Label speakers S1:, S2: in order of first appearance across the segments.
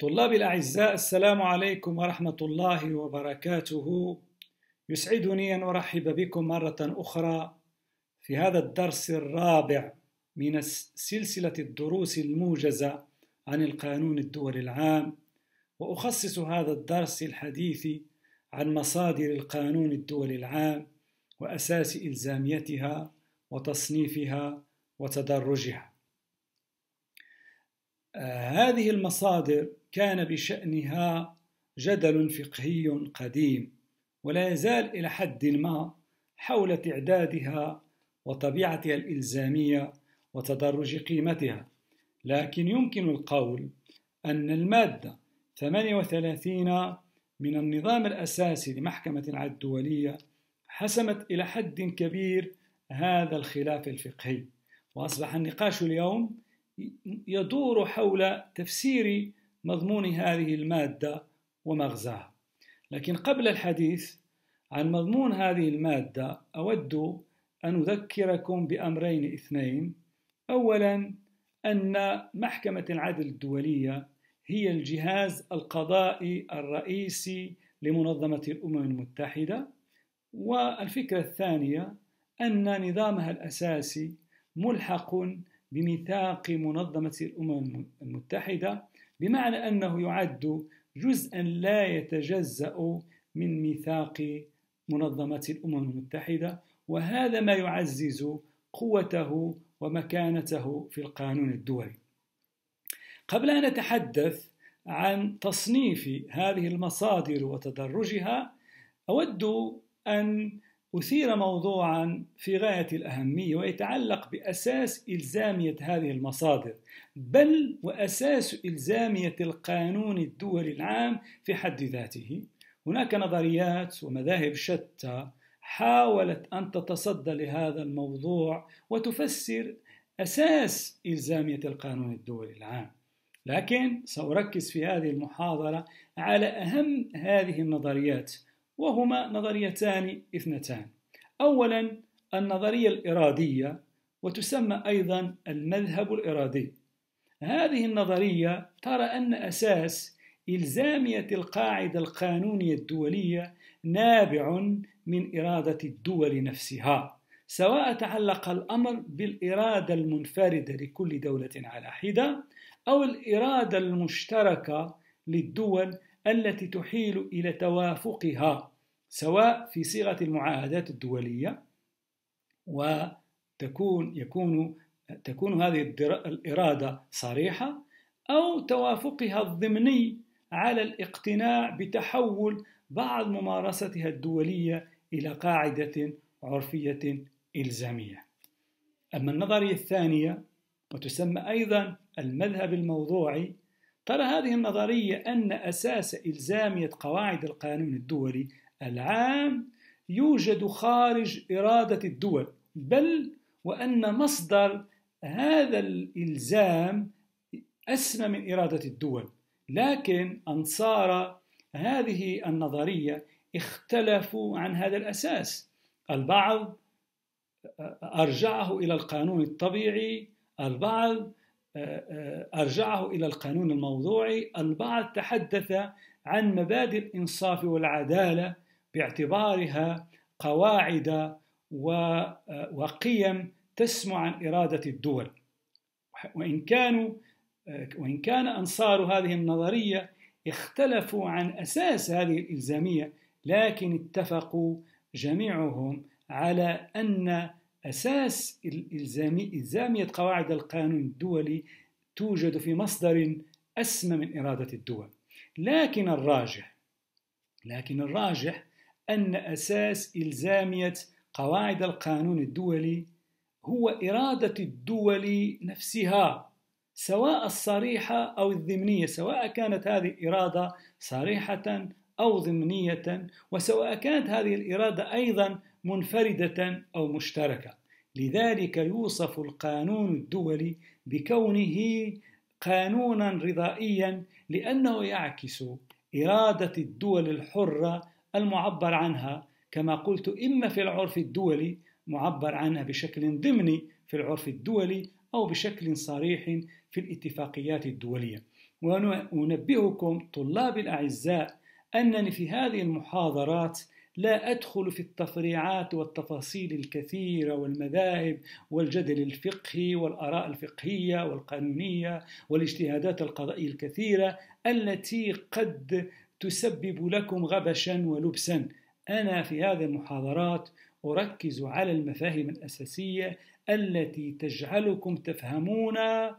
S1: طلابي الأعزاء السلام عليكم ورحمة الله وبركاته يسعدني أن أرحب بكم مرة أخرى في هذا الدرس الرابع من سلسلة الدروس الموجزة عن القانون الدولي العام وأخصص هذا الدرس الحديث عن مصادر القانون الدولي العام وأساس إلزاميتها وتصنيفها وتدرجها هذه المصادر كان بشأنها جدل فقهي قديم ولا يزال إلى حد ما حول تعدادها وطبيعتها الإلزامية وتدرج قيمتها لكن يمكن القول أن المادة 38 من النظام الأساسي لمحكمة الدولية حسمت إلى حد كبير هذا الخلاف الفقهي وأصبح النقاش اليوم يدور حول تفسير مضمون هذه المادة ومغزاها لكن قبل الحديث عن مضمون هذه المادة أود أن أذكركم بأمرين اثنين أولا أن محكمة العدل الدولية هي الجهاز القضائي الرئيسي لمنظمة الأمم المتحدة والفكرة الثانية أن نظامها الأساسي ملحق بميثاق منظمة الأمم المتحدة بمعنى أنه يعد جزءا لا يتجزأ من ميثاق منظمة الأمم المتحدة وهذا ما يعزز قوته ومكانته في القانون الدولي. قبل أن نتحدث عن تصنيف هذه المصادر وتدرجها أود أن أثير موضوعا في غاية الأهمية ويتعلق بأساس إلزامية هذه المصادر بل وأساس إلزامية القانون الدولي العام في حد ذاته هناك نظريات ومذاهب شتى حاولت أن تتصدى لهذا الموضوع وتفسر أساس إلزامية القانون الدولي العام لكن سأركز في هذه المحاضرة على أهم هذه النظريات وهما نظريتان اثنتان أولا النظرية الإرادية وتسمى أيضا المذهب الإرادي هذه النظرية ترى أن أساس إلزامية القاعدة القانونية الدولية نابع من إرادة الدول نفسها سواء تعلق الأمر بالإرادة المنفردة لكل دولة على حدة أو الإرادة المشتركة للدول التي تحيل إلى توافقها سواء في صيغة المعاهدات الدولية وتكون يكون تكون هذه الإرادة صريحة أو توافقها الضمني على الاقتناع بتحول بعض ممارستها الدولية إلى قاعدة عرفية إلزامية. أما النظرية الثانية وتسمى أيضا المذهب الموضوعي ترى هذه النظرية أن أساس إلزامية قواعد القانون الدولي العام يوجد خارج إرادة الدول بل وأن مصدر هذا الإلزام أسمى من إرادة الدول لكن أنصار هذه النظرية اختلفوا عن هذا الأساس البعض أرجعه إلى القانون الطبيعي البعض أرجعه إلى القانون الموضوعي البعض تحدث عن مبادئ الإنصاف والعدالة باعتبارها قواعد وقيم تسمع عن إرادة الدول وإن كانوا وإن كان أنصار هذه النظرية اختلفوا عن أساس هذه الإلزامية لكن اتفقوا جميعهم على أن أساس الإلزام إلزامية قواعد القانون الدولي توجد في مصدر أسمى من إرادة الدول لكن الراجح لكن الراجح أن أساس إلزامية قواعد القانون الدولي هو إرادة الدول نفسها سواء الصريحة أو الضمنية سواء كانت هذه الإرادة صريحة أو ضمنية وسواء كانت هذه الإرادة أيضا منفردة أو مشتركة لذلك يوصف القانون الدولي بكونه قانونا رضائيا لأنه يعكس إرادة الدول الحرة المعبر عنها كما قلت إما في العرف الدولي معبر عنها بشكل ضمني في العرف الدولي أو بشكل صريح في الاتفاقيات الدولية وأنبهكم طلاب الأعزاء أنني في هذه المحاضرات لا أدخل في التفريعات والتفاصيل الكثيرة والمذاهب والجدل الفقهي والآراء الفقهية والقانونية والاجتهادات القضائية الكثيرة التي قد تسبب لكم غبشا ولبسا أنا في هذه المحاضرات أركز على المفاهيم الأساسية التي تجعلكم تفهمون آه،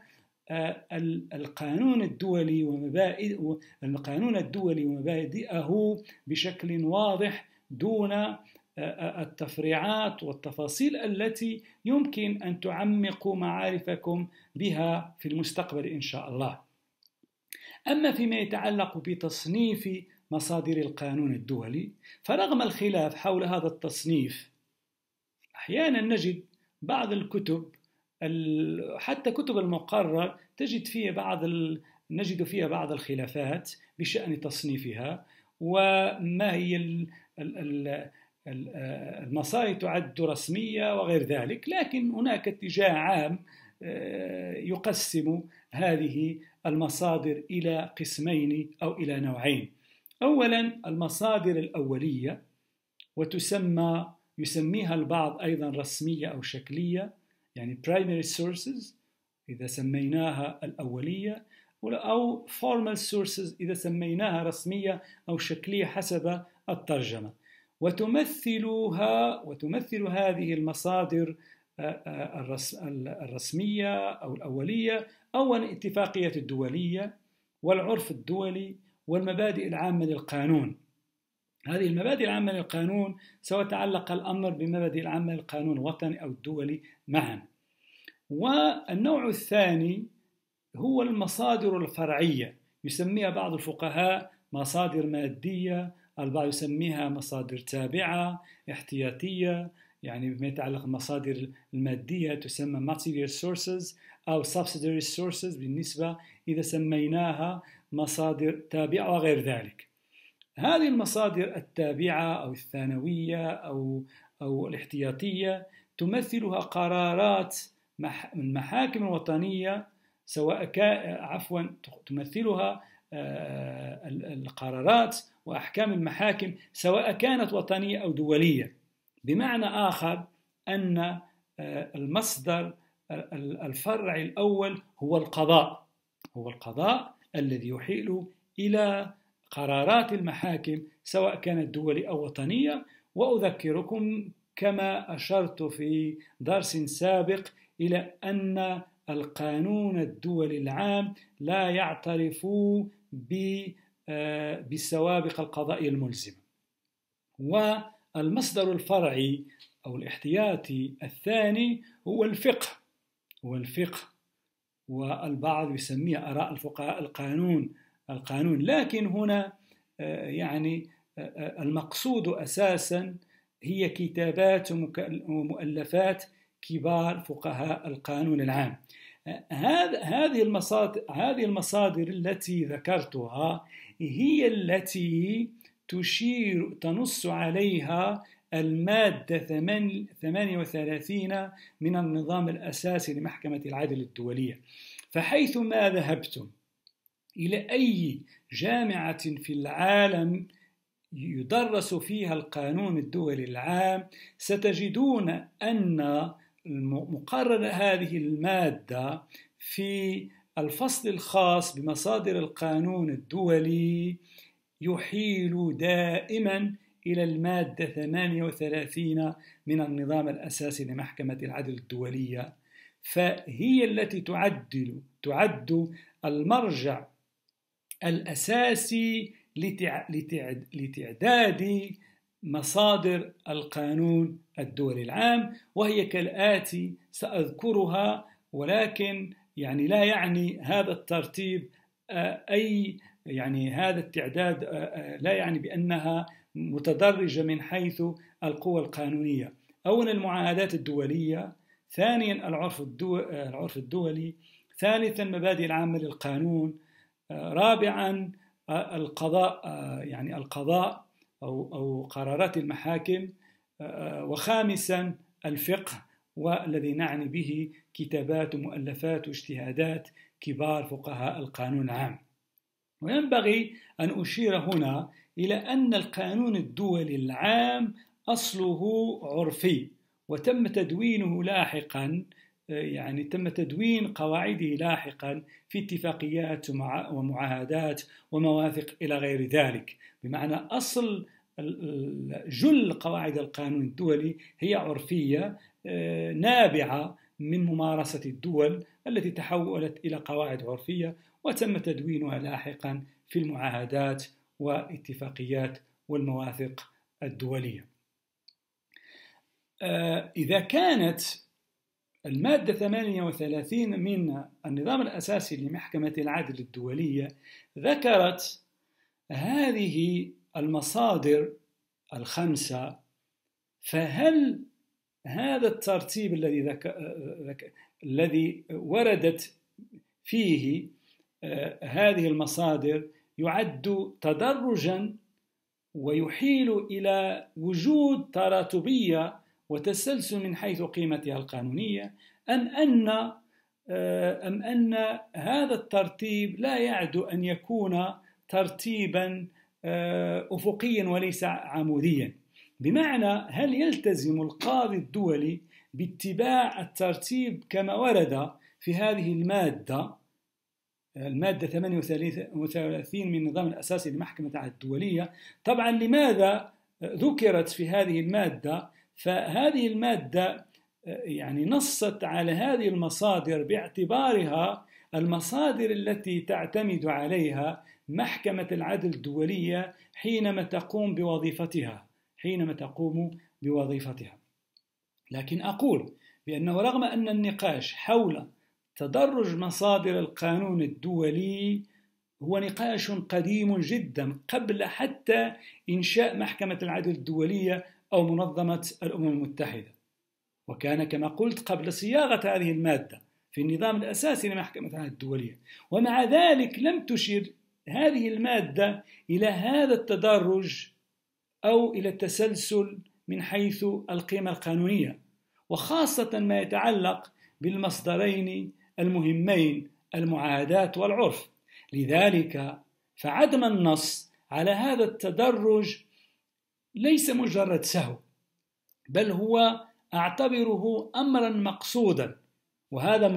S1: القانون الدولي ومبادئ القانون الدولي ومبادئه بشكل واضح دون آه، آه، التفريعات والتفاصيل التي يمكن ان تعمقوا معارفكم بها في المستقبل ان شاء الله. اما فيما يتعلق بتصنيف مصادر القانون الدولي فرغم الخلاف حول هذا التصنيف احيانا نجد بعض الكتب حتى كتب المقرر تجد فيها بعض نجد فيها بعض الخلافات بشان تصنيفها وما هي آه، المصائد تعد رسمية وغير ذلك لكن هناك اتجاه عام آه، يقسم هذه المصادر إلى قسمين أو إلى نوعين أولا المصادر الأولية وتسمى يسميها البعض أيضا رسمية أو شكلية يعني primary sources إذا سميناها الأولية أو formal sources إذا سميناها رسمية أو شكلية حسب الترجمة وتمثلها وتمثل هذه المصادر آه، آه، الرسمية أو الأولية أولا الاتفاقيات الدولية والعرف الدولي والمبادئ العامة للقانون هذه المبادئ العامة للقانون سواء تعلق الأمر بمبادئ العامة للقانون الوطني أو الدولي معا والنوع الثاني هو المصادر الفرعية يسميها بعض الفقهاء مصادر مادية البعض يسميها مصادر تابعة احتياطية يعني بما يتعلق بالمصادر المادية تسمى material sources أو subsidiary sources بالنسبة إذا سميناها مصادر تابعة وغير ذلك هذه المصادر التابعة أو الثانوية أو أو الاحتياطية تمثلها قرارات المحاكم الوطنية سواء عفوا تمثلها آه، القرارات واحكام المحاكم سواء كانت وطنيه او دوليه بمعنى اخر ان آه، المصدر الفرع الاول هو القضاء هو القضاء الذي يحيل الى قرارات المحاكم سواء كانت دولي او وطنيه واذكركم كما اشرت في درس سابق الى ان القانون الدولي العام لا يعترف بالسوابق آه، القضائية الملزمة والمصدر الفرعي أو الاحتياطي الثاني هو الفقه هو الفقه والبعض يسميه آراء الفقهاء القانون القانون لكن هنا آه، يعني آه، المقصود أساسا هي كتابات ومؤلفات كبار فقهاء القانون العام هذه المصادر هذه المصادر التي ذكرتها هي التي تشير تنص عليها المادة 38 من النظام الأساسي لمحكمة العدل الدولية فحيثما ذهبتم إلى أي جامعة في العالم يدرس فيها القانون الدولي العام ستجدون أن مقررة هذه المادة في الفصل الخاص بمصادر القانون الدولي يحيل دائما إلى المادة 38 من النظام الأساسي لمحكمة العدل الدولية فهي التي تعدل تعد المرجع الأساسي لتعداد مصادر القانون الدولي العام وهي كالآتي سأذكرها ولكن يعني لا يعني هذا الترتيب آه، أي يعني هذا التعداد آه، آه، لا يعني بأنها متدرجة من حيث القوى القانونية أولا المعاهدات الدولية ثانيا العرف, الدول العرف الدولي ثالثا المبادئ العامة للقانون رابعا القضاء يعني القضاء أو, أو قرارات المحاكم آه، آه، وخامسا الفقه والذي نعني به كتابات ومؤلفات واجتهادات كبار فقهاء القانون العام وينبغي أن أشير هنا إلى أن القانون الدولي العام أصله عرفي وتم تدوينه لاحقا يعني تم تدوين قواعده لاحقا في اتفاقيات ومعاهدات ومواثق الى غير ذلك، بمعنى اصل جل قواعد القانون الدولي هي عرفيه آه، نابعه من ممارسه الدول التي تحولت الى قواعد عرفيه وتم تدوينها لاحقا في المعاهدات واتفاقيات والمواثق الدوليه. آه، اذا كانت المادة 38 من النظام الأساسي لمحكمة العدل الدولية ذكرت هذه المصادر الخمسة فهل هذا الترتيب الذي ذك... ذك... الذي وردت فيه آه، هذه المصادر يعد تدرجا ويحيل إلى وجود تراتبية وتسلسل من حيث قيمتها القانونية أم أن آه، أم أن هذا الترتيب لا يعد أن يكون ترتيبا آه، أفقيا وليس عموديا بمعنى هل يلتزم القاضي الدولي باتباع الترتيب كما ورد في هذه المادة المادة 38 من النظام الأساسي لمحكمة العدل الدولية طبعا لماذا ذكرت في هذه المادة فهذه المادة آه، يعني نصت على هذه المصادر باعتبارها المصادر التي تعتمد عليها محكمة العدل الدولية حينما تقوم بوظيفتها حينما تقوم بوظيفتها لكن أقول بأنه رغم أن النقاش حول تدرج مصادر القانون الدولي هو نقاش قديم جدا قبل حتى إنشاء محكمة العدل الدولية أو منظمة الأمم المتحدة وكان كما قلت قبل صياغة هذه المادة في النظام الأساسي لمحكمة العدل الدولية ومع ذلك لم تشر هذه المادة إلى هذا التدرج أو إلى التسلسل من حيث القيمة القانونية وخاصة ما يتعلق بالمصدرين المهمين المعاهدات والعرف لذلك فعدم النص على هذا التدرج ليس مجرد سهو بل هو أعتبره أمرا مقصودا وهذا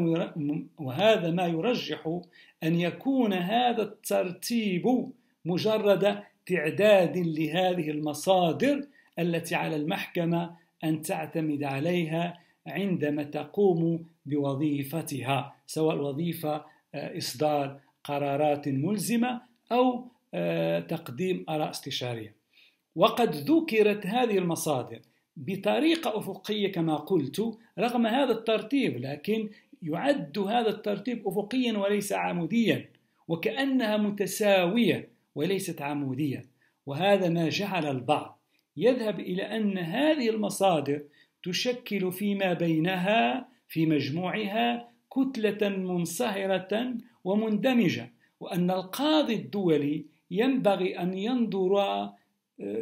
S1: وهذا ما يرجح أن يكون هذا الترتيب مجرد تعداد لهذه المصادر التي على المحكمة أن تعتمد عليها عندما تقوم بوظيفتها سواء الوظيفه آه، إصدار قرارات ملزمة أو آه، تقديم آراء استشارية وقد ذكرت هذه المصادر بطريقة أفقية كما قلت رغم هذا الترتيب لكن يعد هذا الترتيب أفقيا وليس عموديا وكأنها متساوية وليست عمودية وهذا ما جعل البعض يذهب إلى أن هذه المصادر تشكل فيما بينها في مجموعها كتلة منصهرة ومندمجة وأن القاضي الدولي ينبغي أن ينظر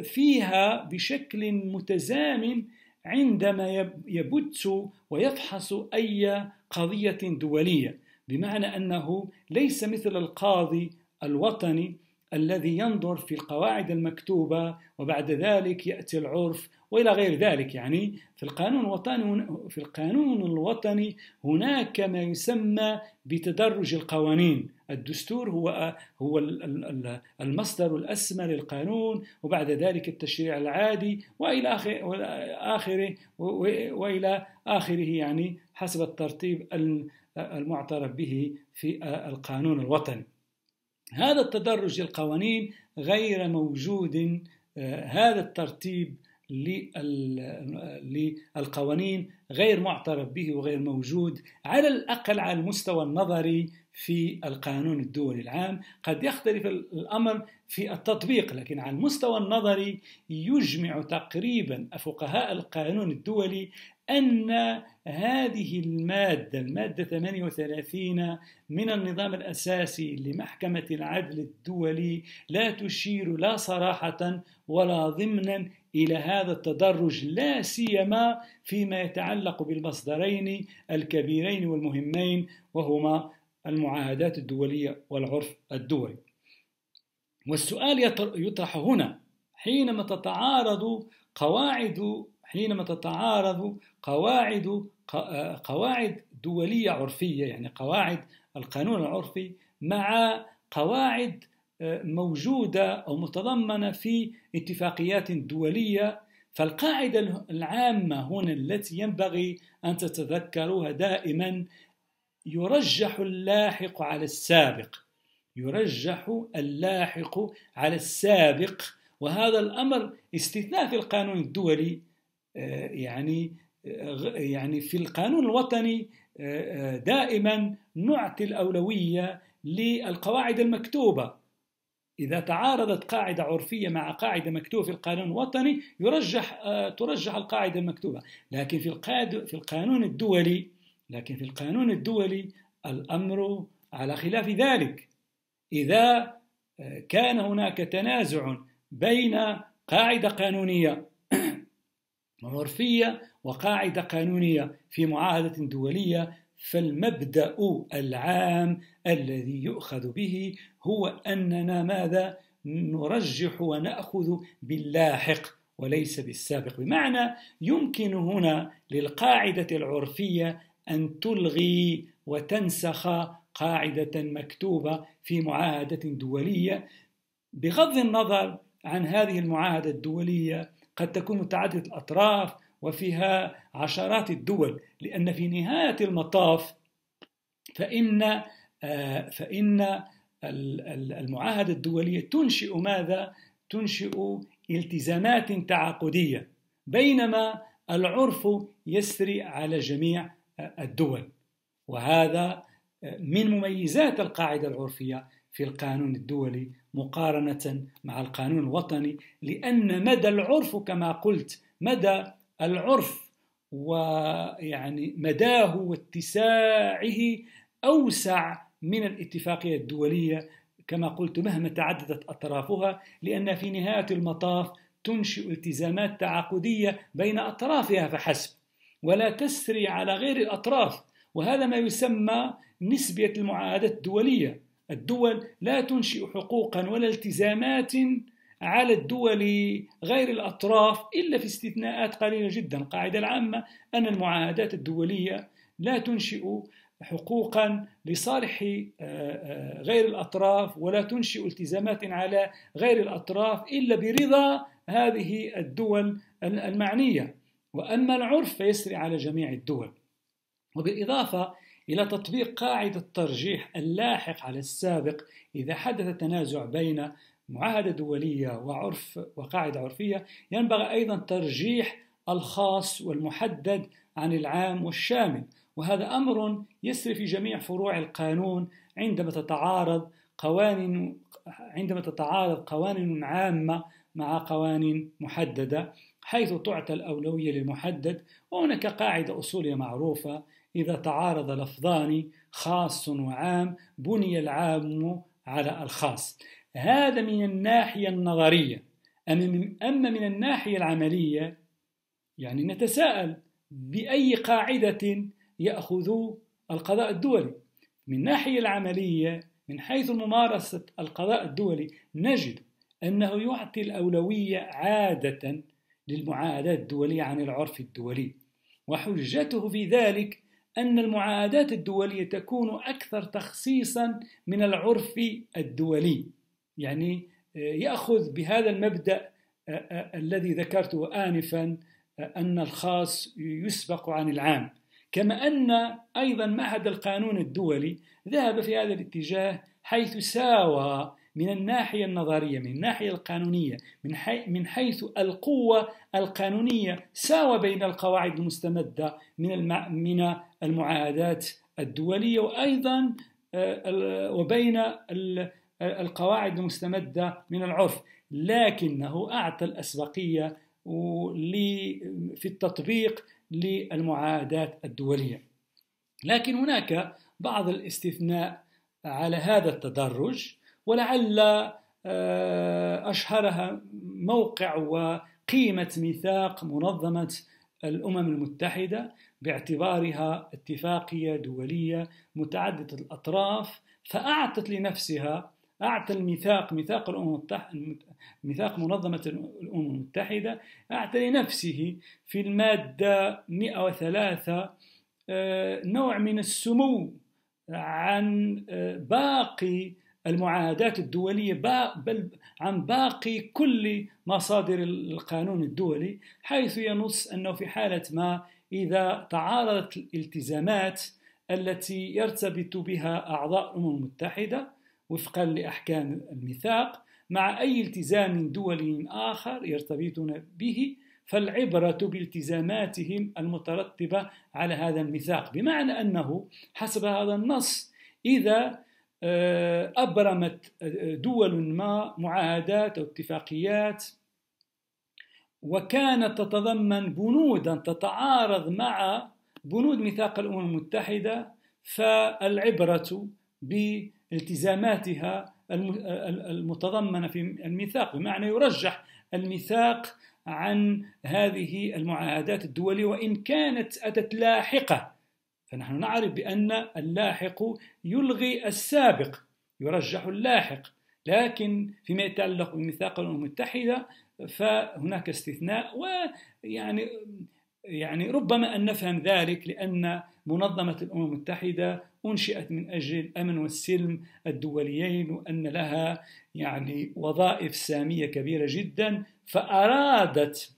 S1: فيها بشكل متزامن عندما يبث ويفحص أي قضية دولية بمعنى أنه ليس مثل القاضي الوطني الذي ينظر في القواعد المكتوبة وبعد ذلك يأتي العرف وإلى غير ذلك يعني في القانون الوطني في القانون الوطني هناك ما يسمى بتدرج القوانين الدستور هو هو المصدر الاسمى للقانون وبعد ذلك التشريع العادي والى اخره والى اخره يعني حسب الترتيب المعترف به في القانون الوطني. هذا التدرج للقوانين غير موجود هذا الترتيب للقوانين غير معترف به وغير موجود على الاقل على المستوى النظري في القانون الدولي العام قد يختلف الأمر في التطبيق لكن على المستوى النظري يجمع تقريبا فقهاء القانون الدولي أن هذه المادة المادة 38 من النظام الأساسي لمحكمة العدل الدولي لا تشير لا صراحة ولا ضمنا إلى هذا التدرج لا سيما فيما يتعلق بالمصدرين الكبيرين والمهمين وهما المعاهدات الدولية والعرف الدولي والسؤال يطرح هنا حينما تتعارض قواعد حينما تتعارض قواعد قواعد دولية عرفية يعني قواعد القانون العرفي مع قواعد آه، موجودة أو متضمنة في اتفاقيات دولية فالقاعدة العامة هنا التي ينبغي أن تتذكروها دائما يرجح اللاحق على السابق يرجح اللاحق على السابق وهذا الأمر استثناء في القانون الدولي آه، يعني آه، يعني في القانون الوطني آه، دائما نعطي الأولوية للقواعد المكتوبة إذا تعارضت قاعدة عرفية مع قاعدة مكتوبة في القانون الوطني يرجح ترجح القاعدة المكتوبة لكن في في القانون الدولي لكن في القانون الدولي الأمر على خلاف ذلك إذا آه، كان هناك تنازع بين قاعدة قانونية عرفية وقاعدة قانونية في معاهدة دولية فالمبدأ العام الذي يؤخذ به هو أننا ماذا نرجح ونأخذ باللاحق وليس بالسابق بمعنى يمكن هنا للقاعدة العرفية أن تلغي وتنسخ قاعدة مكتوبة في معاهدة دولية بغض النظر عن هذه المعاهدة الدولية قد تكون متعددة الأطراف وفيها عشرات الدول لأن في نهاية المطاف فإن آه، فإن المعاهدة الدولية تنشئ ماذا؟ تنشئ التزامات تعاقدية بينما العرف يسري على جميع الدول وهذا من مميزات القاعدة العرفية في القانون الدولي مقارنة مع القانون الوطني لأن مدى العرف كما قلت مدى العرف ويعني مداه واتساعه أوسع من الاتفاقية الدولية كما قلت مهما تعددت أطرافها لأن في نهاية المطاف تنشئ التزامات تعاقدية بين أطرافها فحسب ولا تسري على غير الأطراف وهذا ما يسمى نسبية المعاهدات الدولية الدول لا تنشئ حقوقا ولا التزامات على الدول غير الأطراف إلا في استثناءات قليلة جدا القاعدة العامة أن المعاهدات الدولية لا تنشئ حقوقا لصالح آه، آه، غير الأطراف ولا تنشئ التزامات على غير الأطراف إلا برضا هذه الدول المعنية وأما العرف فيسري على جميع الدول وبالإضافة إلى تطبيق قاعدة الترجيح اللاحق على السابق إذا حدث تنازع بين معاهدة دولية وعرف وقاعدة عرفية ينبغي أيضا ترجيح الخاص والمحدد عن العام والشامل وهذا أمر يسري في جميع فروع القانون عندما تتعارض قوانين عندما تتعارض قوانين عامة مع قوانين محددة حيث تعطى الأولوية للمحدد وهناك قاعدة أصولية معروفة إذا تعارض لفظان خاص وعام بني العام على الخاص هذا من الناحية النظرية أما من الناحية العملية يعني نتساءل بأي قاعدة يأخذ القضاء الدولي من الناحية العملية من حيث ممارسة القضاء الدولي نجد أنه يعطي الأولوية عادة للمعاهدات الدولية عن العرف الدولي وحجته في ذلك أن المعاهدات الدولية تكون أكثر تخصيصا من العرف الدولي يعني آه، يأخذ بهذا المبدأ آه، آه، الذي ذكرته آنفا أن الخاص يسبق عن العام كما أن أيضا معهد القانون الدولي ذهب في هذا الاتجاه حيث ساوى من الناحية النظرية من الناحية القانونية من, حي من حيث القوة القانونية ساوى بين القواعد المستمدة من, الم من المعاهدات الدولية وأيضا آه، وبين القواعد المستمدة من العرف لكنه أعطى الأسبقية في التطبيق للمعاهدات الدولية لكن هناك بعض الاستثناء على هذا التدرج ولعل آه، أشهرها موقع وقيمة ميثاق منظمة الأمم المتحدة باعتبارها اتفاقية دولية متعددة الأطراف فأعطت لنفسها أعطى الميثاق ميثاق الأمم ميثاق منظمة الأمم المتحدة أعطى لنفسه في المادة 103 آه، نوع من السمو عن آه، باقي المعاهدات الدولية بل عن باقي كل مصادر القانون الدولي حيث ينص أنه في حالة ما إذا تعارضت الالتزامات التي يرتبط بها أعضاء الأمم المتحدة وفقا لأحكام الميثاق مع أي التزام دولي آخر يرتبطون به فالعبرة بالتزاماتهم المترتبة على هذا الميثاق بمعنى أنه حسب هذا النص إذا آه، أبرمت آه، دول ما معاهدات أو اتفاقيات وكانت تتضمن بنودا تتعارض مع بنود ميثاق الأمم المتحدة فالعبرة بالتزاماتها المتضمنة في الميثاق بمعنى يرجح الميثاق عن هذه المعاهدات الدولية وإن كانت أتت لاحقة فنحن نعرف بأن اللاحق يلغي السابق يرجح اللاحق لكن فيما يتعلق بميثاق الأمم المتحدة فهناك استثناء ويعني يعني ربما أن نفهم ذلك لأن منظمة الأمم المتحدة أنشئت من أجل الأمن والسلم الدوليين وأن لها يعني وظائف سامية كبيرة جدا فأرادت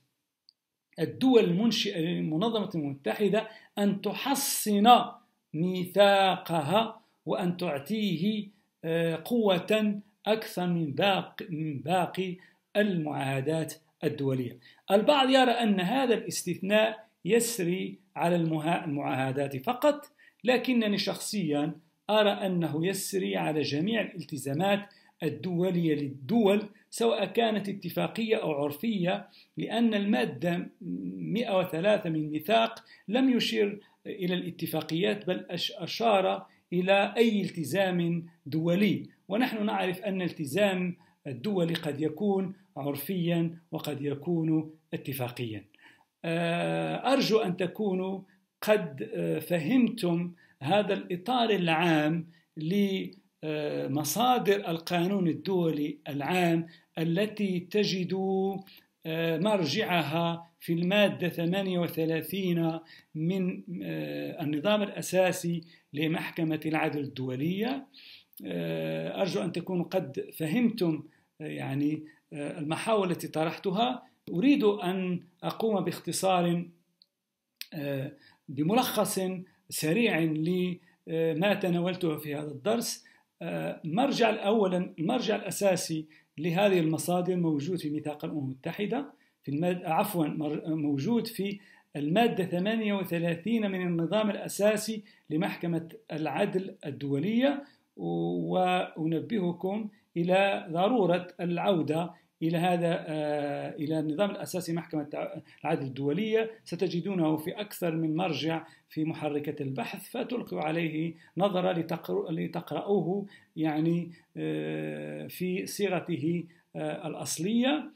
S1: الدول المنشئة لمنظمة المتحدة أن تحصن ميثاقها وأن تعطيه آه، قوة أكثر من باقي, من باقي المعاهدات الدولية البعض يرى أن هذا الاستثناء يسري على المعاهدات فقط لكنني شخصيا أرى أنه يسري على جميع الالتزامات الدولية للدول سواء كانت اتفاقية أو عرفية لأن المادة 103 من ميثاق لم يشر إلى الاتفاقيات بل أشار إلى أي التزام دولي ونحن نعرف أن التزام الدولي قد يكون عرفيا وقد يكون اتفاقيا آه، أرجو أن تكونوا قد آه، فهمتم هذا الإطار العام مصادر القانون الدولي العام التي تجد آه، مرجعها في المادة 38 من آه، النظام الأساسي لمحكمة العدل الدولية آه، أرجو أن تكونوا قد فهمتم يعني المحاولة التي طرحتها أريد أن أقوم باختصار بملخص سريع لما تناولته في هذا الدرس المرجع آه، اولا المرجع الاساسي لهذه المصادر موجود في ميثاق الامم المتحده في المادة عفوا موجود في المادة 38 من النظام الأساسي لمحكمة العدل الدولية وأنبهكم إلى ضرورة العودة الى هذا آه، الى النظام الاساسي محكمه العدل الدوليه ستجدونه في اكثر من مرجع في محركه البحث فتلقوا عليه نظره لتقرؤوه يعني آه، في صيغته آه، الاصليه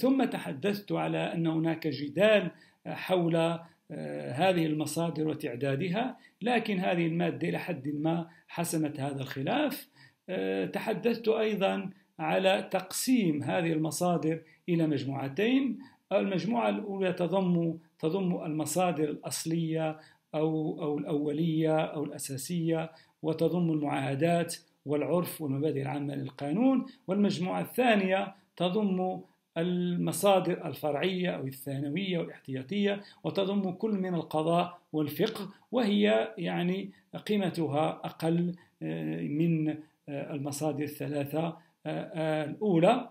S1: ثم تحدثت على ان هناك جدال حول هذه المصادر وتعدادها لكن هذه الماده الى حد ما حسمت هذا الخلاف تحدثت ايضا على تقسيم هذه المصادر إلى مجموعتين المجموعة الأولى تضم تضم المصادر الأصلية أو أو الأولية أو الأساسية وتضم المعاهدات والعرف والمبادئ العامة للقانون والمجموعة الثانية تضم المصادر الفرعية أو الثانوية والاحتياطية وتضم كل من القضاء والفقه وهي يعني قيمتها أقل آه، من آه، المصادر الثلاثة الأولى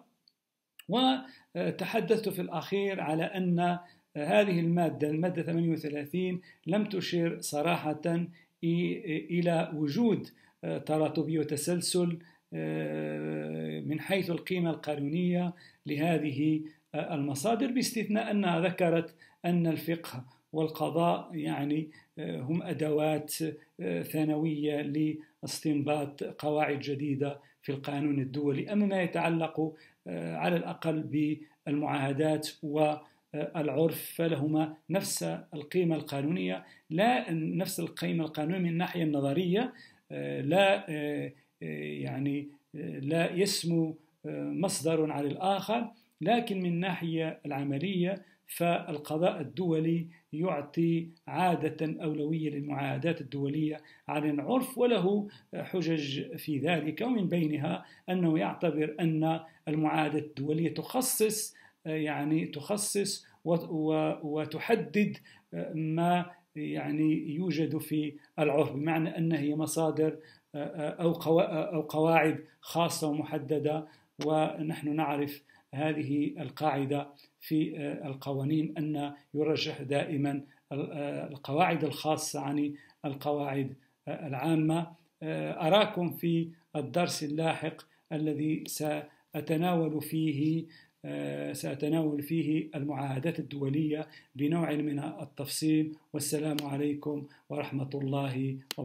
S1: وتحدثت في الأخير على أن هذه المادة المادة 38 لم تشير صراحة إلى وجود آه، تراتبية وتسلسل آه، من حيث القيمة القانونية لهذه آه، المصادر باستثناء أنها ذكرت أن الفقه والقضاء يعني هم أدوات ثانوية لاستنباط قواعد جديدة في القانون الدولي أما ما يتعلق آه، على الأقل بالمعاهدات والعرف فلهما نفس القيمة القانونية لا نفس القيمة القانونية من الناحية النظرية آه، لا آه، يعني لا يسمو مصدر على الآخر لكن من الناحية العملية فالقضاء الدولي يعطي عادة أولوية للمعاهدات الدولية عن العرف وله حجج في ذلك ومن بينها أنه يعتبر أن المعاهدة الدولية تخصص يعني تخصص وتحدد ما يعني يوجد في العرف بمعنى أن هي مصادر أو قواعد خاصة ومحددة ونحن نعرف هذه القاعدة في آه، القوانين أن يرجح دائما آه، القواعد الخاصة عن القواعد آه، العامة أراكم في الدرس اللاحق الذي سأتناول فيه سأتناول فيه المعاهدات الدولية بنوع من التفصيل والسلام عليكم ورحمة الله وبركاته